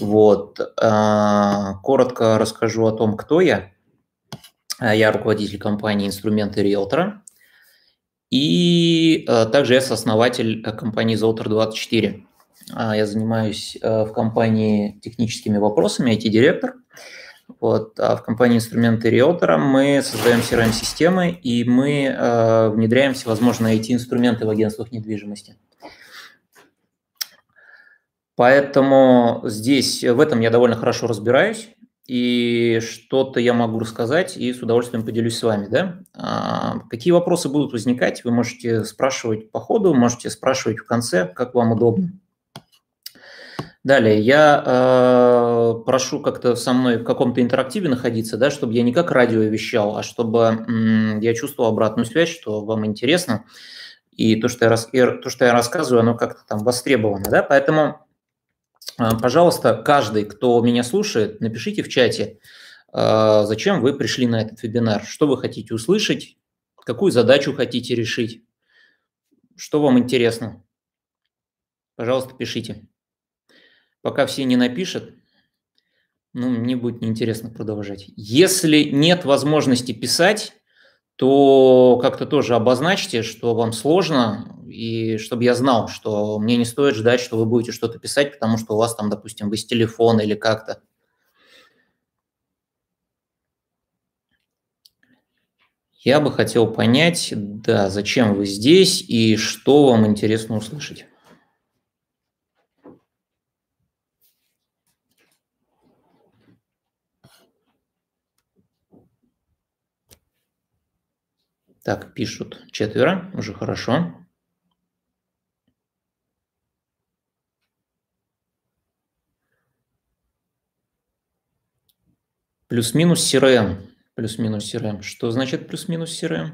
Вот. А, коротко расскажу о том, кто я. А, я руководитель компании «Инструменты риэлтора». И а, также я сооснователь э, компании «Золотер-24». Я занимаюсь э, в компании техническими вопросами, IT-директор. Вот. А в компании «Инструменты риэлтора» мы создаем CRM-системы и мы э, внедряем всевозможные IT-инструменты в агентствах недвижимости. Поэтому здесь, э, в этом я довольно хорошо разбираюсь, и что-то я могу рассказать, и с удовольствием поделюсь с вами. Да? А, какие вопросы будут возникать, вы можете спрашивать по ходу, можете спрашивать в конце, как вам удобно. Далее, я э, прошу как-то со мной в каком-то интерактиве находиться, да, чтобы я не как радио вещал, а чтобы м- я чувствовал обратную связь, что вам интересно, и то, что я, рас- то, что я рассказываю, оно как-то там востребовано. Да? Поэтому а, пожалуйста, каждый, кто меня слушает, напишите в чате, а, зачем вы пришли на этот вебинар, что вы хотите услышать, какую задачу хотите решить, что вам интересно. Пожалуйста, пишите. Пока все не напишут, ну, мне будет неинтересно продолжать. Если нет возможности писать, то как-то тоже обозначьте, что вам сложно, и чтобы я знал, что мне не стоит ждать, что вы будете что-то писать, потому что у вас там, допустим, вы с телефона или как-то. Я бы хотел понять, да, зачем вы здесь и что вам интересно услышать. Так, пишут четверо, уже хорошо. Плюс-минус CRM. Плюс-минус CRM. Что значит плюс-минус CRM?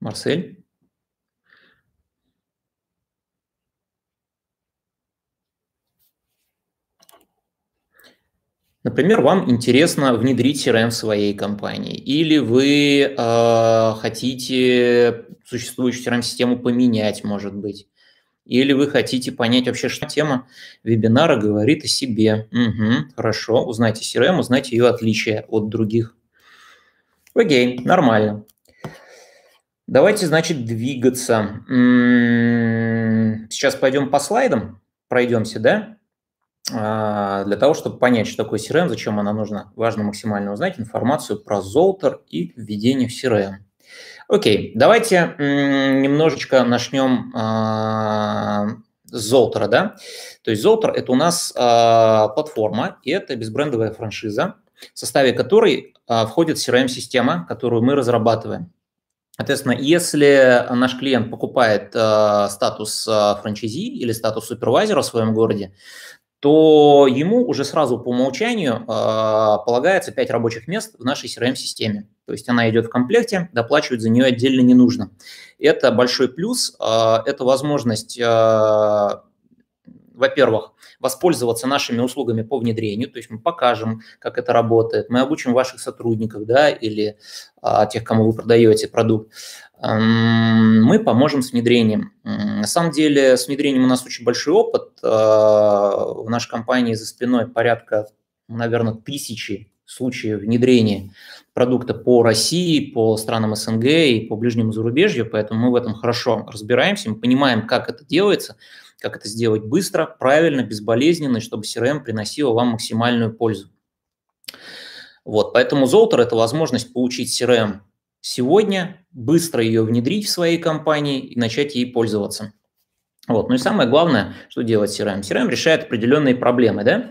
Марсель? Например, вам интересно внедрить CRM в своей компании, или вы э, хотите существующую CRM-систему поменять, может быть, или вы хотите понять вообще, что тема вебинара говорит о себе. Угу, хорошо, узнайте CRM, узнайте ее отличия от других. Окей, нормально. Давайте, значит, двигаться. Сейчас пойдем по слайдам, пройдемся, да? А, для того, чтобы понять, что такое CRM, зачем она нужна, важно максимально узнать информацию про Золтер и введение в CRM. Окей, давайте немножечко начнем а, с Золтера, да? То есть Золтер – это у нас а, платформа, и это безбрендовая франшиза, в составе которой входит CRM-система, которую мы разрабатываем. Соответственно, если наш клиент покупает э, статус э, франчайзи или статус супервайзера в своем городе, то ему уже сразу по умолчанию э, полагается 5 рабочих мест в нашей CRM-системе. То есть она идет в комплекте, доплачивать за нее отдельно не нужно. Это большой плюс, э, это возможность, э, во-первых, воспользоваться нашими услугами по внедрению, то есть мы покажем, как это работает, мы обучим ваших сотрудников да, или э, тех, кому вы продаете продукт мы поможем с внедрением. На самом деле с внедрением у нас очень большой опыт, Э, в нашей компании за спиной порядка, наверное, тысячи случаев внедрения продукта по России, по странам СНГ и по ближнему зарубежью, поэтому мы в этом хорошо разбираемся, мы понимаем, как это делается, как это сделать быстро, правильно, безболезненно, чтобы CRM эм приносила вам максимальную пользу. Вот, поэтому Золтер – это возможность получить CRM эм сегодня, быстро ее внедрить в своей компании и начать ей пользоваться. Вот. Ну и самое главное, что делать CRM? CRM решает определенные проблемы, да?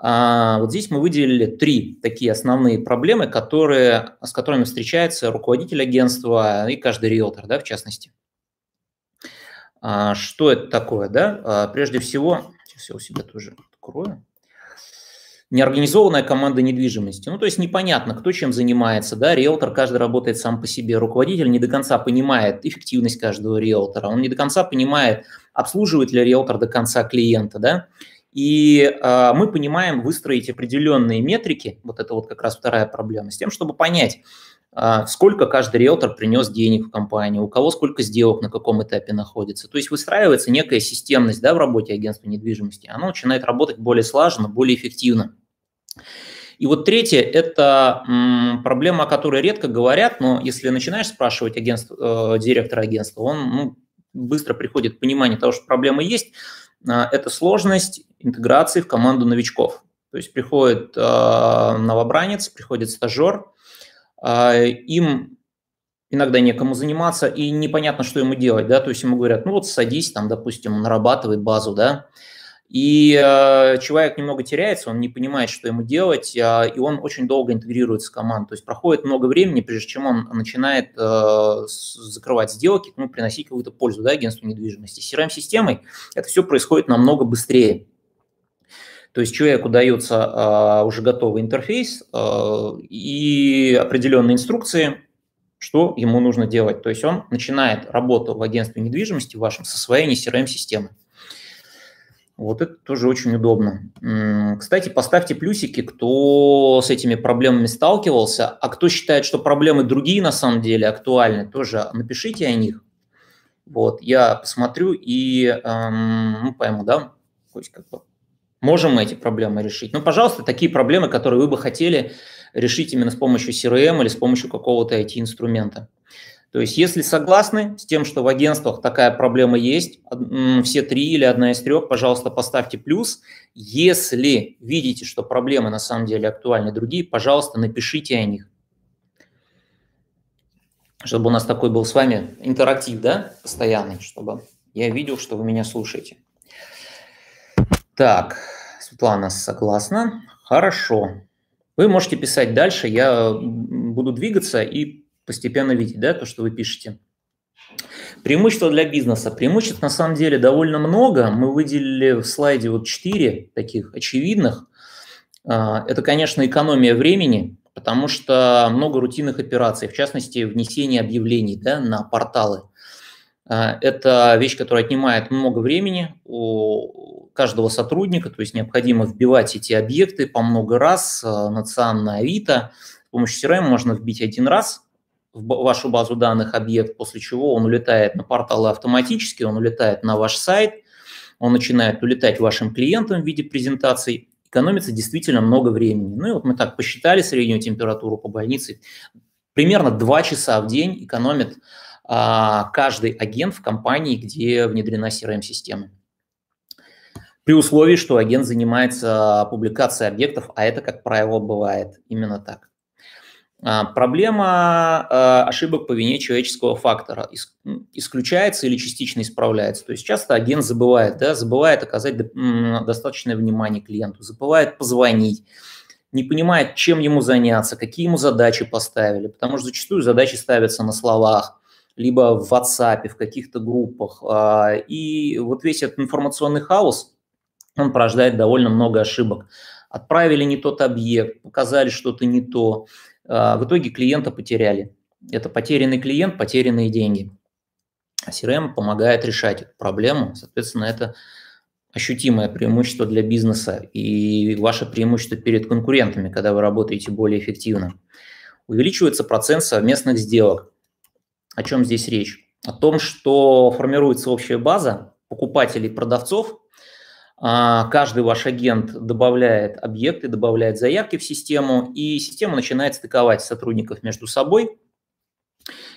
А вот здесь мы выделили три такие основные проблемы, которые, с которыми встречается руководитель агентства и каждый риэлтор, да, в частности. А что это такое, да? А прежде всего, сейчас я у себя тоже открою неорганизованная команда недвижимости. Ну, то есть непонятно, кто чем занимается, да, риэлтор каждый работает сам по себе, руководитель не до конца понимает эффективность каждого риэлтора, он не до конца понимает, обслуживает ли риэлтор до конца клиента, да, и э, мы понимаем выстроить определенные метрики, вот это вот как раз вторая проблема, с тем, чтобы понять, э, сколько каждый риэлтор принес денег в компанию, у кого сколько сделок на каком этапе находится. То есть выстраивается некая системность да, в работе агентства недвижимости. оно начинает работать более слаженно, более эффективно. И вот третье – это проблема, о которой редко говорят, но если начинаешь спрашивать агентство, э, директора агентства, он ну, быстро приходит понимание того, что проблема есть. Э, это сложность интеграции в команду новичков. То есть приходит э, новобранец, приходит стажер, э, им иногда некому заниматься, и непонятно, что ему делать, да, то есть ему говорят, ну вот садись там, допустим, нарабатывай базу, да, и э, человек немного теряется, он не понимает, что ему делать, э, и он очень долго интегрируется в команду. То есть проходит много времени, прежде чем он начинает э, закрывать сделки, ну, приносить какую-то пользу да, агентству недвижимости. С CRM-системой это все происходит намного быстрее. То есть человеку дается э, уже готовый интерфейс э, и определенные инструкции, что ему нужно делать. То есть он начинает работу в агентстве недвижимости вашем со своей CRM-системой. Вот это тоже очень удобно. Кстати, поставьте плюсики, кто с этими проблемами сталкивался, а кто считает, что проблемы другие на самом деле актуальны, тоже напишите о них. Вот, я посмотрю и эм, ну, пойму, да, то как бы можем мы эти проблемы решить. Ну, пожалуйста, такие проблемы, которые вы бы хотели решить именно с помощью CRM или с помощью какого-то IT-инструмента. То есть, если согласны с тем, что в агентствах такая проблема есть, все три или одна из трех, пожалуйста, поставьте плюс. Если видите, что проблемы на самом деле актуальны другие, пожалуйста, напишите о них. Чтобы у нас такой был с вами интерактив, да, постоянный, чтобы я видел, что вы меня слушаете. Так, Светлана согласна. Хорошо. Вы можете писать дальше, я буду двигаться и постепенно видеть, да, то, что вы пишете. Преимущества для бизнеса. Преимуществ на самом деле довольно много. Мы выделили в слайде вот четыре таких очевидных. А, это, конечно, экономия времени, потому что много рутинных операций, в частности, внесение объявлений да, на порталы. А, это вещь, которая отнимает много времени у каждого сотрудника, то есть необходимо вбивать эти объекты по много раз на ЦАН, на Авито. С помощью CRM можно вбить один раз – в вашу базу данных объект, после чего он улетает на порталы автоматически, он улетает на ваш сайт, он начинает улетать вашим клиентам в виде презентаций, экономится действительно много времени. Ну и вот мы так посчитали среднюю температуру по больнице. Примерно 2 часа в день экономит а, каждый агент в компании, где внедрена CRM-система. Эм При условии, что агент занимается а, публикацией объектов, а это, как правило, бывает именно так. А, проблема э, ошибок по вине человеческого фактора исключается или частично исправляется. То есть часто агент забывает, да, забывает оказать достаточное внимание клиенту, забывает позвонить, не понимает, чем ему заняться, какие ему задачи поставили, потому что зачастую задачи ставятся на словах, либо в WhatsApp, в каких-то группах. А, и вот весь этот информационный хаос, он порождает довольно много ошибок. Отправили не тот объект, показали что-то не то а, в итоге клиента потеряли. Это потерянный клиент, потерянные деньги. А CRM эм помогает решать эту проблему. Соответственно, это ощутимое преимущество для бизнеса и ваше преимущество перед конкурентами, когда вы работаете более эффективно. Увеличивается процент совместных сделок. О чем здесь речь? О том, что формируется общая база покупателей и продавцов, а, каждый ваш агент добавляет объекты, добавляет заявки в систему, и система начинает стыковать сотрудников между собой.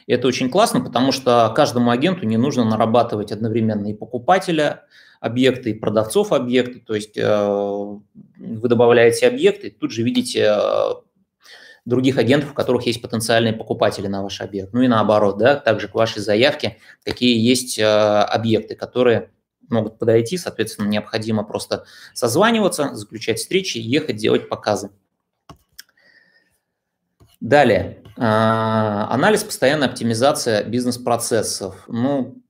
Это очень классно, потому что каждому агенту не нужно нарабатывать одновременно и покупателя объекты, и продавцов объекта. То есть э, вы добавляете объекты, тут же видите э, других агентов, у которых есть потенциальные покупатели на ваш объект. Ну и наоборот, да, также к вашей заявке, какие есть э, объекты, которые могут подойти, соответственно, необходимо просто созваниваться, заключать встречи, ехать делать показы. Далее. А, анализ постоянная оптимизация бизнес-процессов. Ну,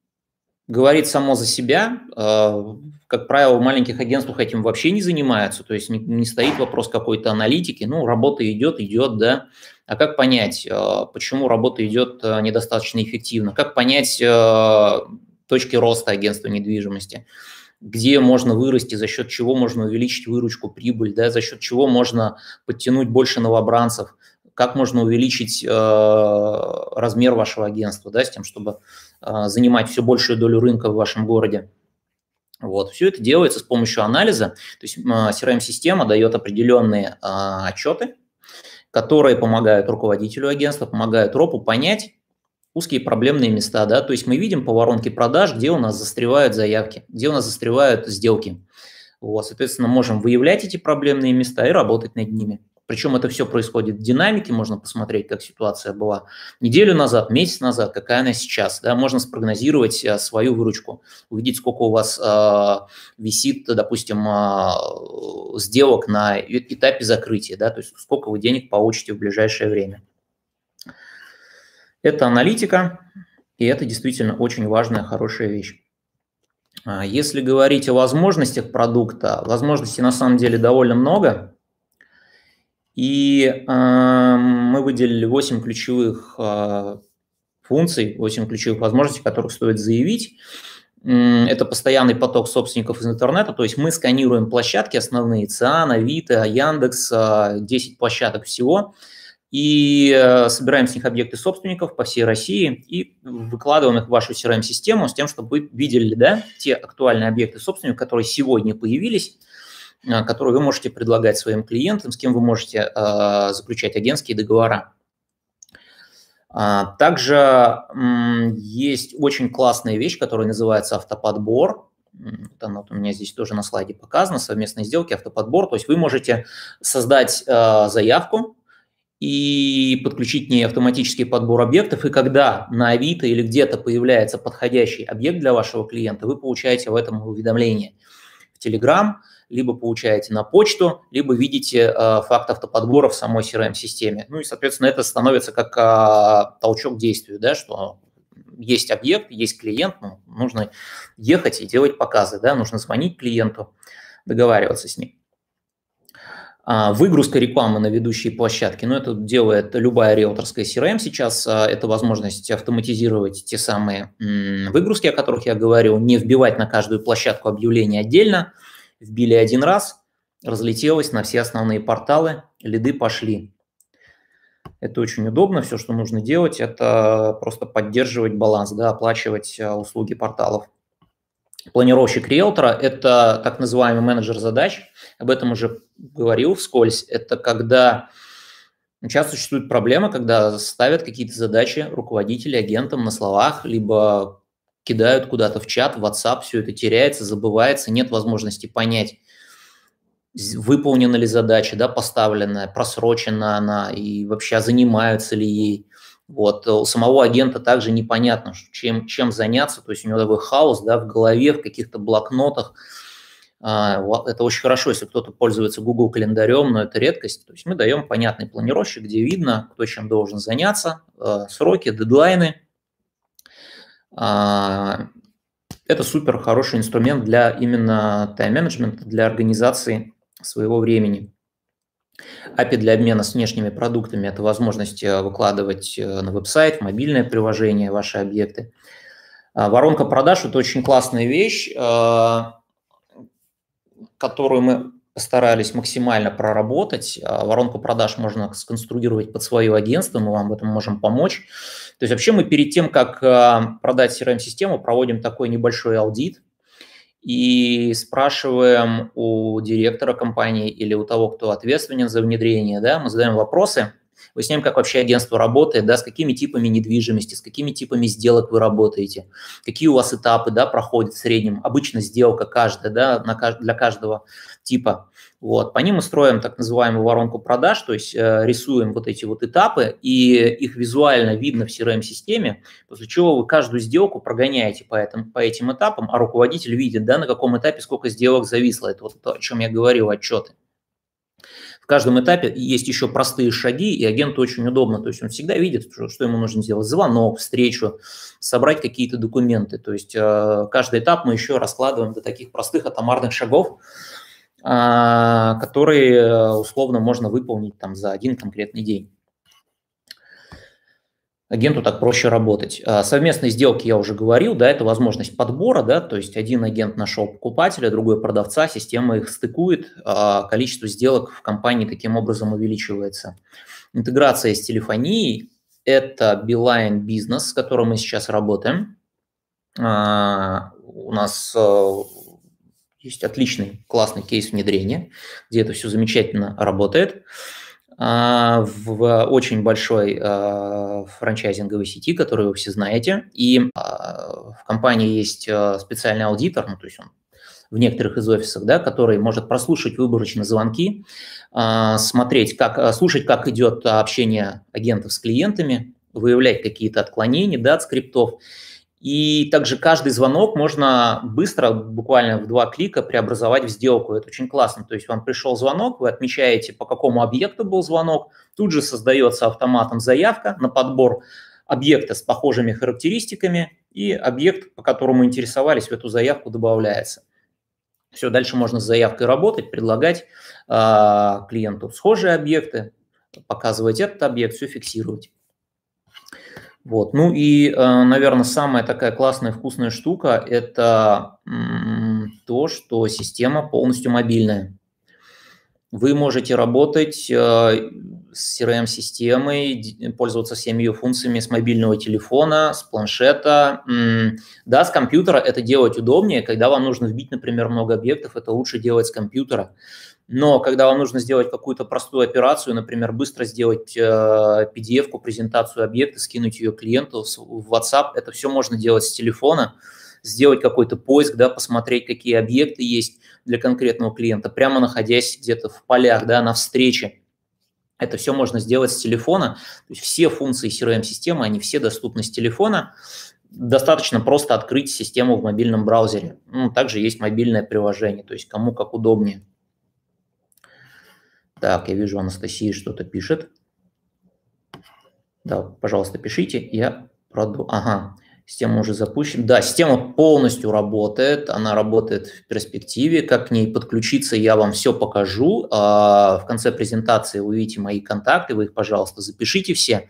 говорит само за себя. А, как правило, в маленьких агентствах этим вообще не занимаются, то есть не, не стоит вопрос какой-то аналитики, ну, работа идет, идет, да. А как понять, а, почему работа идет недостаточно эффективно? Как понять, точки роста агентства недвижимости, где можно вырасти, за счет чего можно увеличить выручку, прибыль, да, за счет чего можно подтянуть больше новобранцев, как можно увеличить э, размер вашего агентства, да, с тем, чтобы э, занимать все большую долю рынка в вашем городе. Вот. Все это делается с помощью анализа. То есть э, CRM-система дает определенные э, отчеты, которые помогают руководителю агентства, помогают РОПу понять, узкие проблемные места, да, то есть мы видим по воронке продаж, где у нас застревают заявки, где у нас застревают сделки. Вот, соответственно, можем выявлять эти проблемные места и работать над ними. Причем это все происходит в динамике, можно посмотреть, как ситуация была неделю назад, месяц назад, какая она сейчас. Да, можно спрогнозировать а, свою выручку, увидеть, сколько у вас э, висит, допустим, э, сделок на этапе закрытия, да, то есть сколько вы денег получите в ближайшее время. Это аналитика, и это действительно очень важная, хорошая вещь. А, если говорить о возможностях продукта, возможностей на самом деле довольно много. И э, мы выделили 8 ключевых э, функций, 8 ключевых возможностей, которых стоит заявить. Это постоянный поток собственников из интернета, то есть мы сканируем площадки основные, ЦИАН, Авито, Яндекс, 10 площадок всего – и э, собираем с них объекты собственников по всей России и выкладываем их в вашу CRM-систему с тем, чтобы вы видели да, те актуальные объекты собственников, которые сегодня появились, э, которые вы можете предлагать своим клиентам, с кем вы можете э, заключать агентские договора. А, также есть очень классная вещь, которая называется автоподбор. Вот она вот у меня здесь тоже на слайде показана, совместные сделки, автоподбор. То есть вы можете создать э, заявку, и подключить не автоматический подбор объектов. И когда на Авито или где-то появляется подходящий объект для вашего клиента, вы получаете в этом уведомление в Telegram, либо получаете на почту, либо видите э, факт автоподбора в самой CRM-системе. Ну и, соответственно, это становится как э, толчок к действию, да, что есть объект, есть клиент, ну, нужно ехать и делать показы, да, нужно звонить клиенту, договариваться с ним. А, выгрузка рекламы на ведущие площадки, но ну, это делает любая риэлторская CRM эм сейчас, а, это возможность автоматизировать те самые выгрузки, о которых я говорил, не вбивать на каждую площадку объявление отдельно, вбили один раз, разлетелось на все основные порталы, лиды пошли. Это очень удобно, все, что нужно делать, это просто поддерживать баланс, да, оплачивать а, услуги порталов. Планировщик риэлтора – это так называемый менеджер задач. Об этом уже говорил вскользь. Это когда ну, часто существует проблема, когда ставят какие-то задачи руководители агентам на словах, либо кидают куда-то в чат, в WhatsApp, все это теряется, забывается, нет возможности понять, выполнена ли задача, да, поставленная, просрочена она и вообще а занимаются ли ей. Вот. Э, у самого агента также непонятно, чем, чем заняться, то есть у него такой хаос да, в голове, в каких-то блокнотах. А, это очень хорошо, если кто-то пользуется Google календарем, но это редкость. То есть мы даем понятный планировщик, где видно, кто чем должен заняться, э, сроки, дедлайны. А, это супер хороший инструмент для именно тайм-менеджмента, для организации своего времени. API для обмена с внешними продуктами – это возможность э, выкладывать э, на веб-сайт, в мобильное приложение ваши объекты. А воронка продаж – это очень классная вещь, э, которую мы постарались максимально проработать. А воронку продаж можно сконструировать под свое агентство, мы вам в этом можем помочь. То есть вообще мы перед тем, как продать CRM-систему, проводим такой небольшой аудит – и спрашиваем у директора компании или у того, кто ответственен за внедрение, да, мы задаем вопросы, Выясняем, как вообще агентство работает, да, с какими типами недвижимости, с какими типами сделок вы работаете, какие у вас этапы да, проходят в среднем. Обычно сделка каждая да, на, для каждого типа. Вот. По ним мы строим так называемую воронку продаж, то есть э, рисуем вот эти вот этапы, и их визуально видно в CRM-системе, после чего вы каждую сделку прогоняете по, этим, по этим этапам, а руководитель видит, да, на каком этапе сколько сделок зависло. Это вот то, о чем я говорил, отчеты каждом этапе есть еще простые шаги, и агенту очень удобно. То есть он всегда видит, что, ему нужно сделать. Звонок, встречу, собрать какие-то документы. То есть э, каждый этап мы еще раскладываем до таких простых атомарных шагов, а, которые э, условно можно выполнить там, за один конкретный день агенту так проще работать. А, совместные сделки я уже говорил, да, это возможность подбора, да, то есть один агент нашел покупателя, другой продавца, система их стыкует, а количество сделок в компании таким образом увеличивается. Интеграция с телефонией – это билайн бизнес, с которым мы сейчас работаем. А, у нас есть отличный, классный кейс внедрения, где это все замечательно работает. А, в очень большой а, франчайзинговой сети, которую вы все знаете. И а, в компании есть специальный аудитор, ну, то есть он в некоторых из офисов, да, который может прослушать выборочно звонки, смотреть, как, слушать, как идет общение агентов с клиентами, выявлять какие-то отклонения да, от скриптов, и также каждый звонок можно быстро, буквально в два клика, преобразовать в сделку. Это очень классно. То есть вам пришел звонок, вы отмечаете, по какому объекту был звонок, тут же создается автоматом заявка на подбор объекта с похожими характеристиками, и объект, по которому интересовались, в эту заявку добавляется. Все, дальше можно с заявкой работать, предлагать э, клиенту схожие объекты, показывать этот объект, все фиксировать. Вот. Ну и, э, наверное, самая такая классная вкусная штука – это то, что система полностью мобильная. Вы можете работать э, с CRM-системой, пользоваться всеми ее функциями с мобильного телефона, с планшета. Да, с компьютера это делать удобнее, когда вам нужно вбить, например, много объектов, это лучше делать с компьютера. Но когда вам нужно сделать какую-то простую операцию, например, быстро сделать PDF-ку, э, презентацию объекта, скинуть ее клиенту в WhatsApp, это все можно делать с телефона, сделать какой-то поиск, да, посмотреть, какие объекты есть для конкретного клиента, прямо находясь где-то в полях, да, на встрече. Это все можно сделать с телефона. То есть все функции CRM-системы, они все доступны с телефона. Достаточно просто открыть систему в мобильном браузере. Ну, также есть мобильное приложение, то есть кому как удобнее. Так, я вижу, Анастасия что-то пишет. Да, пожалуйста, пишите, я проду... Ага, система уже запущена. Да, система полностью работает, она работает в перспективе. Как к ней подключиться, я вам все покажу. А, в конце презентации вы увидите мои контакты, вы их, пожалуйста, запишите все.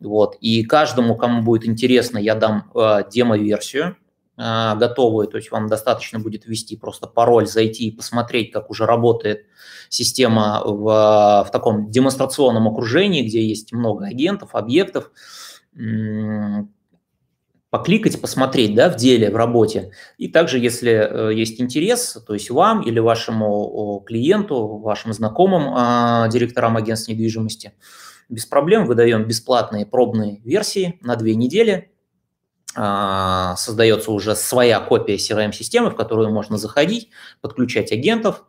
Вот. И каждому, кому будет интересно, я дам а, демо-версию а, готовые, то есть вам достаточно будет ввести просто пароль, зайти и посмотреть, как уже работает система в, в таком демонстрационном окружении, где есть много агентов, объектов, покликать, посмотреть да, в деле, в работе. И также, если э, есть интерес, то есть вам или вашему клиенту, вашим знакомым, а, директорам агентств недвижимости, без проблем выдаем бесплатные пробные версии на две недели – а, создается уже своя копия CRM-системы, в которую можно заходить, подключать агентов.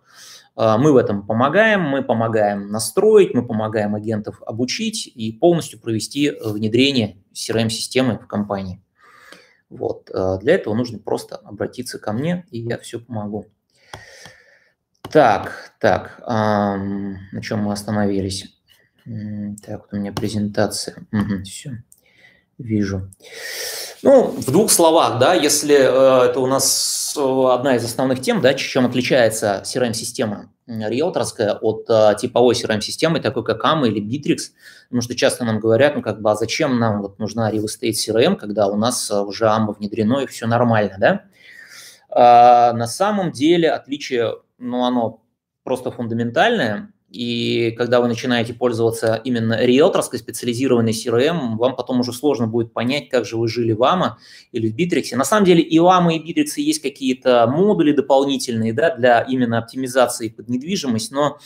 А, мы в этом помогаем, мы помогаем настроить, мы помогаем агентов обучить и полностью провести внедрение CRM-системы в компании. Вот. А, для этого нужно просто обратиться ко мне, и я все помогу. Так, так, эм, на чем мы остановились? Так, вот у меня презентация. Угу, все. Вижу. Ну, в двух словах, да, если э, это у нас э, одна из основных тем, да, чем отличается CRM-система риэлторская от э, типовой CRM-системы, такой как AMA или Bittrex, потому что часто нам говорят, ну, как бы, а зачем нам вот нужна Real Estate CRM, когда у нас э, уже AMA внедрено и все нормально, да? Э, на самом деле отличие, ну, оно просто фундаментальное, и когда вы начинаете пользоваться именно риэлторской специализированной CRM, вам потом уже сложно будет понять, как же вы жили в АМА или в Битриксе. На самом деле и у АМА, и Битрикса есть какие-то модули дополнительные да, для именно оптимизации под недвижимость, но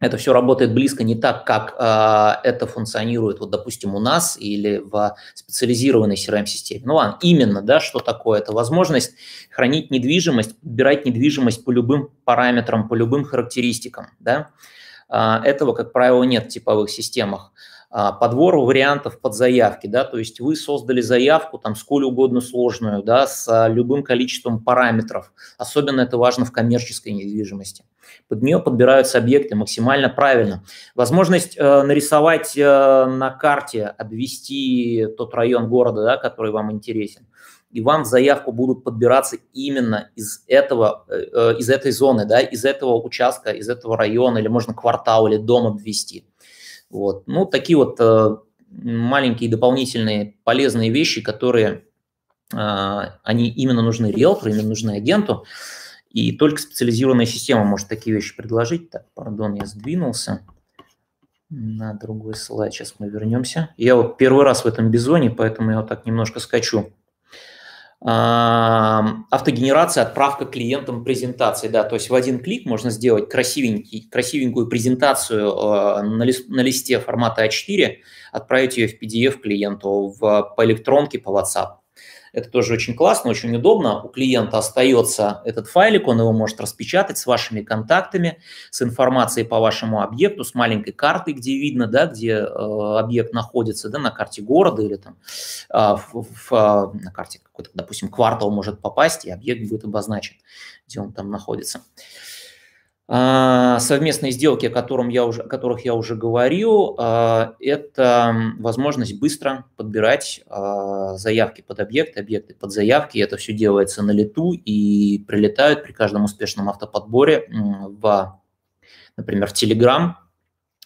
это все работает близко не так, как э, это функционирует, вот, допустим, у нас или в специализированной CRM-системе. Ну ладно, именно, да, что такое? Это возможность хранить недвижимость, убирать недвижимость по любым параметрам, по любым характеристикам, да. Э, этого, как правило, нет в типовых системах. А, подбору вариантов под заявки, да, то есть вы создали заявку там сколь угодно сложную, да, с а, любым количеством параметров, особенно это важно в коммерческой недвижимости. Под нее подбираются объекты максимально правильно. Возможность э, нарисовать э, на карте, обвести тот район города, да, который вам интересен, и вам в заявку будут подбираться именно из этого, э, э из этой зоны, да, из этого участка, из этого района, или можно квартал или дом обвести. Вот. Ну, такие вот э, маленькие дополнительные полезные вещи, которые а, они именно нужны риэлтору, именно нужны агенту. И только специализированная система может такие вещи предложить. Так, пардон, я сдвинулся на другой слайд. Сейчас мы вернемся. Я вот первый раз в этом бизоне, поэтому я вот так немножко скачу автогенерация, отправка клиентам презентации, да, то есть в один клик можно сделать красивенький, красивенькую презентацию э, на, лист, на листе формата А4, отправить ее в PDF клиенту, в, по электронке, по WhatsApp. Это тоже очень классно, очень удобно. У клиента остается этот файлик, он его может распечатать с вашими контактами, с информацией по вашему объекту, с маленькой картой, где видно, да, где э, объект находится, да, на карте города или там э, в, в, а, на карте какой-то, допустим, квартал может попасть, и объект будет обозначен, где он там находится. Э, а, совместные сделки, о, котором я уже, о которых я уже говорил, а, это возможность быстро подбирать а, заявки под объекты, объекты под заявки. Это все делается на лету и прилетают при каждом успешном автоподборе в, например, в Telegram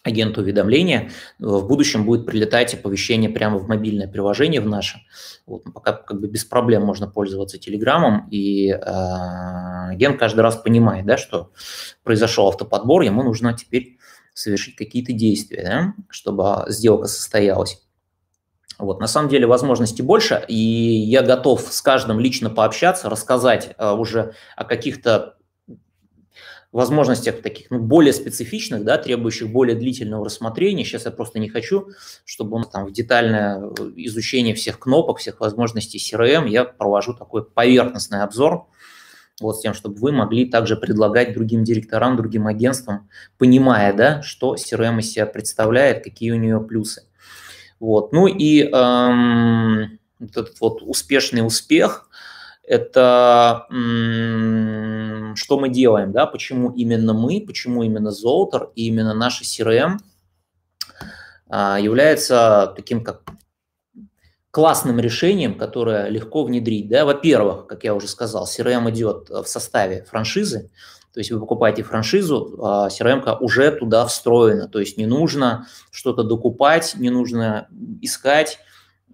агенту уведомления. Э, в будущем будет прилетать оповещение прямо в мобильное приложение в наше. Вот, ну, пока как бы без проблем можно пользоваться Телеграмом, и э, агент каждый раз понимает, да, что произошел автоподбор, ему нужно теперь совершить какие-то действия, да, чтобы сделка состоялась. Вот, на самом деле возможностей больше, и я готов с каждым лично пообщаться, рассказать э, уже о каких-то возможностях таких, ну, более специфичных, да, требующих более длительного рассмотрения. Сейчас я просто не хочу, чтобы он там в детальное э, изучение всех кнопок, всех возможностей CRM, я провожу такой поверхностный обзор, вот с тем, чтобы вы могли также предлагать другим директорам, другим агентствам, понимая, да, что CRM из себя представляет, какие у нее плюсы. Вот. Ну и эм, вот этот вот успешный успех – это что мы делаем, да, почему именно мы, почему именно Золотер и именно наша CRM является таким как классным решением, которое легко внедрить. Да? Во-первых, как я уже сказал, CRM идет в составе франшизы, то есть вы покупаете франшизу, а CRM уже туда встроена, то есть не нужно что-то докупать, не нужно искать,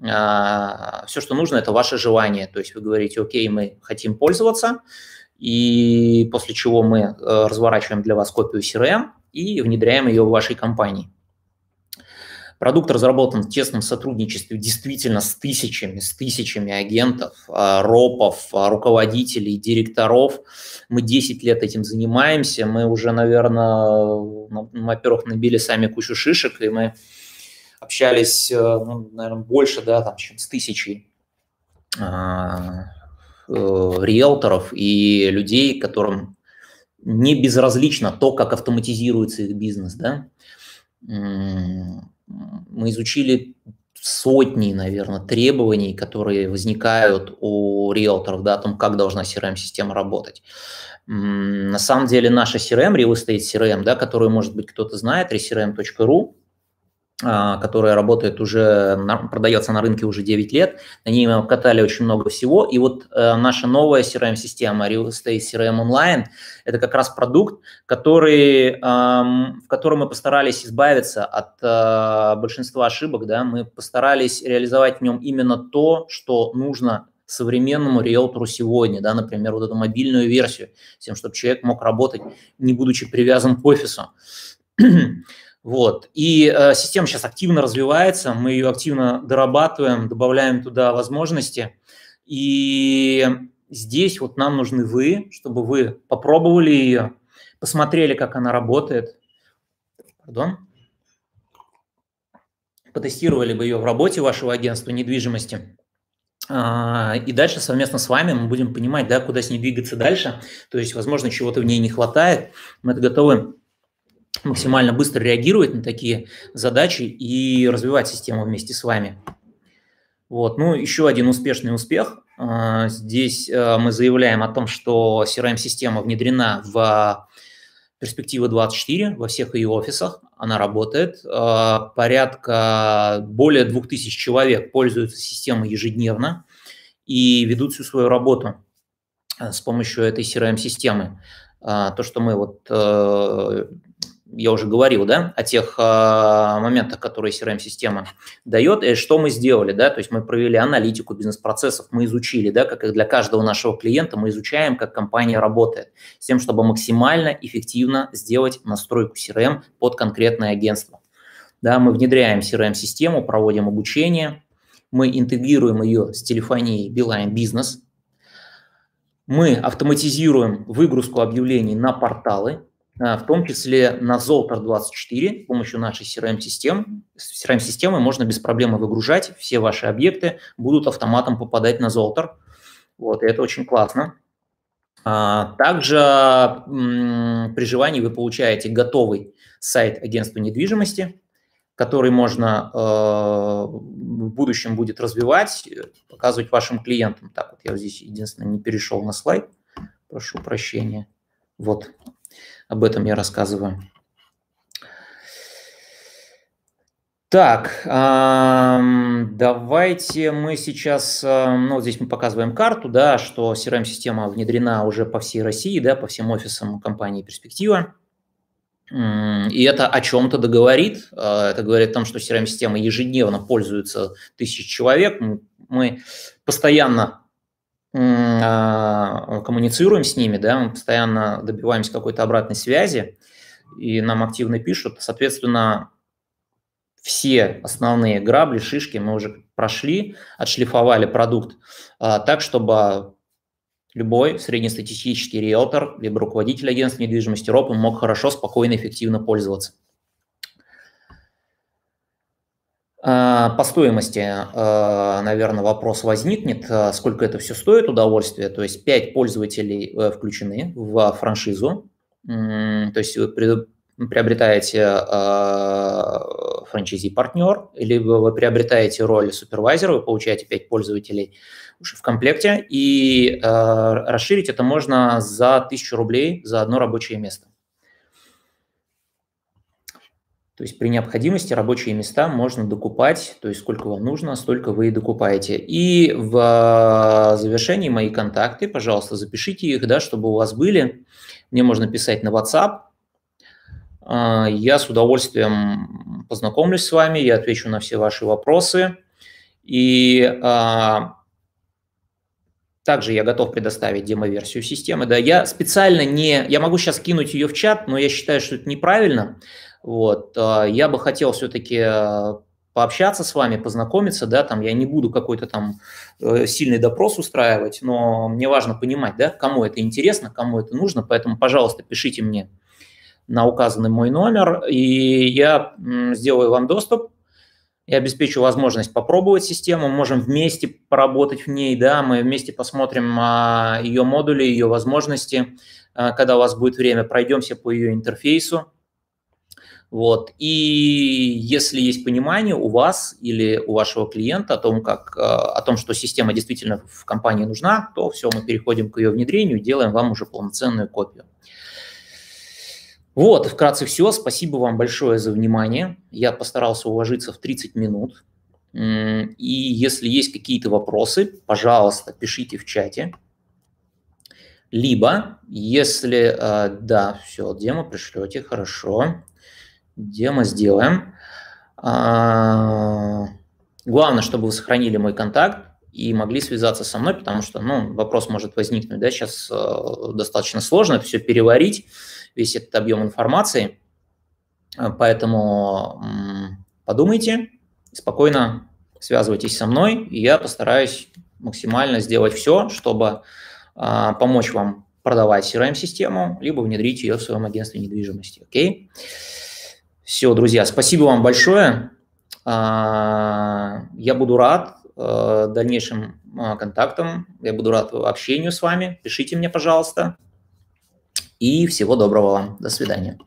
а, все, что нужно, это ваше желание. То есть вы говорите, окей, мы хотим пользоваться, и после чего мы э, разворачиваем для вас копию CRM и внедряем ее в вашей компании. Продукт разработан в тесном сотрудничестве действительно с тысячами, с тысячами агентов, а, ропов, а, руководителей, директоров. Мы 10 лет этим занимаемся. Мы уже, наверное, во-первых, набили сами кучу шишек, и мы общались, э, ну, наверное, больше, да, там, чем с тысячей а, э, риэлторов и людей, которым не безразлично то, как автоматизируется их бизнес, да. Мы изучили сотни, наверное, требований, которые возникают у риэлторов, да, о том, как должна CRM-система эм работать. На самом деле наша CRM, эм, Real Estate CRM, эм, да, которую, может быть, кто-то знает, recrm.ru, а, которая работает уже, продается на рынке уже 9 лет. На ней мы обкатали очень много всего. И вот э, наша новая CRM-система, Real Estate CRM Online, это как раз продукт, который, в котором мы постарались избавиться от э, большинства ошибок. Да? Мы постарались реализовать в нем именно то, что нужно современному риэлтору сегодня, да, например, вот эту мобильную версию, с тем, чтобы человек мог работать, не будучи привязан к офису. Вот. И э, система сейчас активно развивается, мы ее активно дорабатываем, добавляем туда возможности. И здесь вот нам нужны вы, чтобы вы попробовали ее, посмотрели, как она работает. Пардон. Потестировали бы ее в работе вашего агентства недвижимости. А, и дальше совместно с вами мы будем понимать, да, куда с ней двигаться дальше. То есть, возможно, чего-то в ней не хватает. Мы это готовы максимально быстро реагировать на такие задачи и развивать систему вместе с вами. Вот. Ну, еще один успешный успех. А, здесь а, мы заявляем о том, что CRM-система внедрена в перспективы 24 во всех ее офисах. Она работает. А, порядка более 2000 человек пользуются системой ежедневно и ведут всю свою работу с помощью этой CRM-системы. То, что мы вот я уже говорил, да, о тех э, моментах, которые CRM-система эм дает, и э, что мы сделали, да, то есть мы провели аналитику бизнес-процессов, мы изучили, да, как для каждого нашего клиента, мы изучаем, как компания работает, с тем, чтобы максимально эффективно сделать настройку CRM эм под конкретное агентство. Да, мы внедряем CRM-систему, эм проводим обучение, мы интегрируем ее с телефонией Билайн Бизнес, мы автоматизируем выгрузку объявлений на порталы, а, в том числе на Золтер 24 с помощью нашей crm системы С CRM-системой можно без проблем выгружать, все ваши объекты будут автоматом попадать на Золтер Вот, и это очень классно. А, также при желании вы получаете готовый сайт агентства недвижимости, который можно э, в будущем будет развивать, показывать вашим клиентам. Так вот, я здесь единственное не перешел на слайд, прошу прощения. Вот, об этом я рассказываю. Так, давайте мы сейчас, ну, здесь мы показываем карту, да, что CRM-система внедрена уже по всей России, да, по всем офисам компании «Перспектива». И это о чем-то договорит. А, это говорит о том, что CRM-система ежедневно пользуется тысяч человек. Мы постоянно а, коммуницируем с ними, да, мы постоянно добиваемся какой-то обратной связи, и нам активно пишут. Соответственно, все основные грабли, шишки мы уже прошли, отшлифовали продукт а, так, чтобы любой среднестатистический риэлтор либо руководитель агентства недвижимости РОП мог хорошо, спокойно, эффективно пользоваться. А, по стоимости, а, наверное, вопрос возникнет, а, сколько это все стоит удовольствие. То есть 5 пользователей э, включены в франшизу. То есть вы приобретаете франчайзи-партнер, либо вы приобретаете роль супервайзера, вы получаете 5 пользователей уже в комплекте, и расширить это можно за 1000 рублей за одно рабочее место. То есть при необходимости рабочие места можно докупать, то есть сколько вам нужно, столько вы и докупаете. И в а, завершении мои контакты, пожалуйста, запишите их, да, чтобы у вас были. Мне можно писать на WhatsApp. А, я с удовольствием познакомлюсь с вами, я отвечу на все ваши вопросы. И а, также я готов предоставить демо-версию системы. Да, я специально не... Я могу сейчас кинуть ее в чат, но я считаю, что это неправильно. Вот. А, я бы хотел все-таки а, пообщаться с вами, познакомиться, да, там я не буду какой-то там э, сильный допрос устраивать, но мне важно понимать, да, кому это интересно, кому это нужно, поэтому, пожалуйста, пишите мне на указанный мой номер, и я сделаю вам доступ, и обеспечу возможность попробовать систему, можем вместе поработать в ней, да, мы вместе посмотрим а, ее модули, ее возможности, когда у вас будет время, пройдемся по ее интерфейсу, вот. И если есть понимание у вас или у вашего клиента о том, как, э, о том, что система действительно в компании нужна, то все, мы переходим к ее внедрению и делаем вам уже полноценную копию. Вот, вкратце все. Спасибо вам большое за внимание. Я постарался уложиться в 30 минут. И если есть какие-то вопросы, пожалуйста, пишите в чате. Либо, если, э, да, все, демо пришлете, хорошо. Где мы сделаем? А, главное, чтобы вы сохранили мой контакт и могли связаться со мной, потому что, ну, вопрос может возникнуть, да, сейчас э, достаточно сложно все переварить, весь этот объем информации, э, поэтому подумайте, спокойно связывайтесь со мной, и я постараюсь максимально сделать все, чтобы э, помочь вам продавать CRM-систему, либо внедрить ее в своем агентстве недвижимости. Окей? Okay? Все, друзья, спасибо вам большое. А, я буду рад а, дальнейшим а, контактам, я буду рад общению с вами. Пишите мне, пожалуйста. И всего доброго вам. До свидания.